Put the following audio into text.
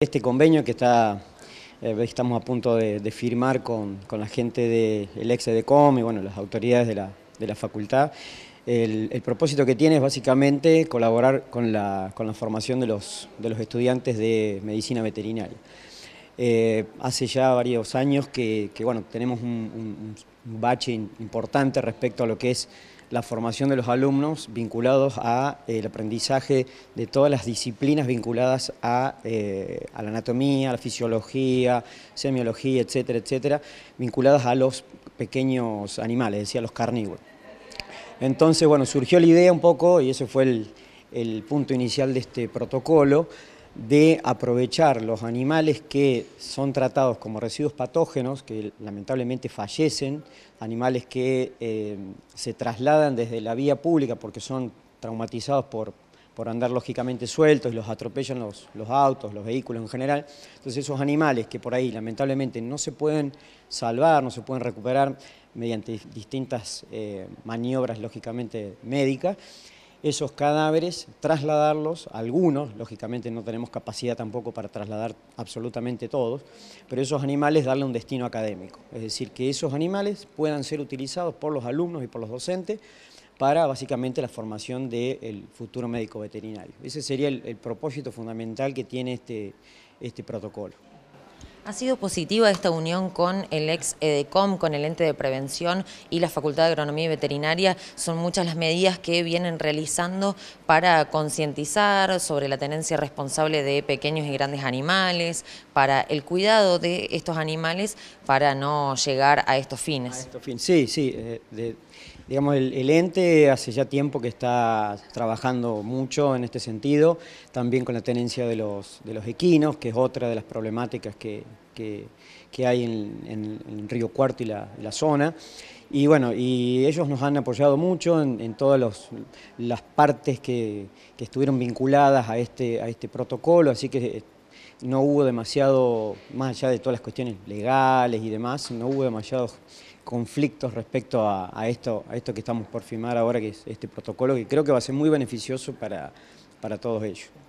Este convenio que eh, estamos a punto de, firmar con, la gente del de, ex y bueno, las autoridades de la, facultad, el, propósito que tiene es básicamente colaborar con la, formación de los, estudiantes de medicina veterinaria. Eh, hace ya varios años que, bueno, tenemos un, un bache importante respecto a lo que es la formación de los alumnos vinculados a eh, el aprendizaje de todas las disciplinas vinculadas eh, a, la anatomía, a la fisiología, semiología, etcétera, etcétera, vinculadas a los pequeños animales, decía los carnívoros. Entonces, bueno, surgió la idea un poco, y ese fue el, el punto inicial de este protocolo, de aprovechar los animales que son tratados como residuos patógenos, que lamentablemente fallecen, animales que eh, se trasladan desde la vía pública porque son traumatizados por, andar lógicamente sueltos, y los atropellan los, autos, los vehículos en general. Entonces esos animales que por ahí lamentablemente no se pueden salvar, no se pueden recuperar mediante distintas eh, maniobras lógicamente médicas, esos cadáveres, trasladarlos, algunos, lógicamente no tenemos capacidad tampoco para trasladar absolutamente todos, pero esos animales darle un destino académico. Es decir, que esos animales puedan ser utilizados por los alumnos y por los docentes para básicamente la formación del futuro médico veterinario. Ese sería el, propósito fundamental que tiene este, este protocolo. ¿Ha sido positiva esta unión con el ex EDECOM, con el ente de prevención y la Facultad de Agronomía y Veterinaria? Son muchas las medidas que vienen realizando para concientizar sobre la tenencia responsable de pequeños y grandes animales, para el cuidado de estos animales para no llegar a estos fines. Sí, sí, eh, Digamos, el, ente hace ya tiempo que está trabajando mucho en este sentido, también con la tenencia de los, equinos, que es otra de las problemáticas que, hay en, Río Cuarto y la, zona. Y bueno, y ellos nos han apoyado mucho en, todas las partes que, estuvieron vinculadas a este, a este protocolo, así que no hubo demasiado, más allá de todas las cuestiones legales y demás, no hubo demasiados conflictos respecto a, esto, a esto que estamos por firmar ahora, que es este protocolo, que creo que va a ser muy beneficioso para, para todos ellos.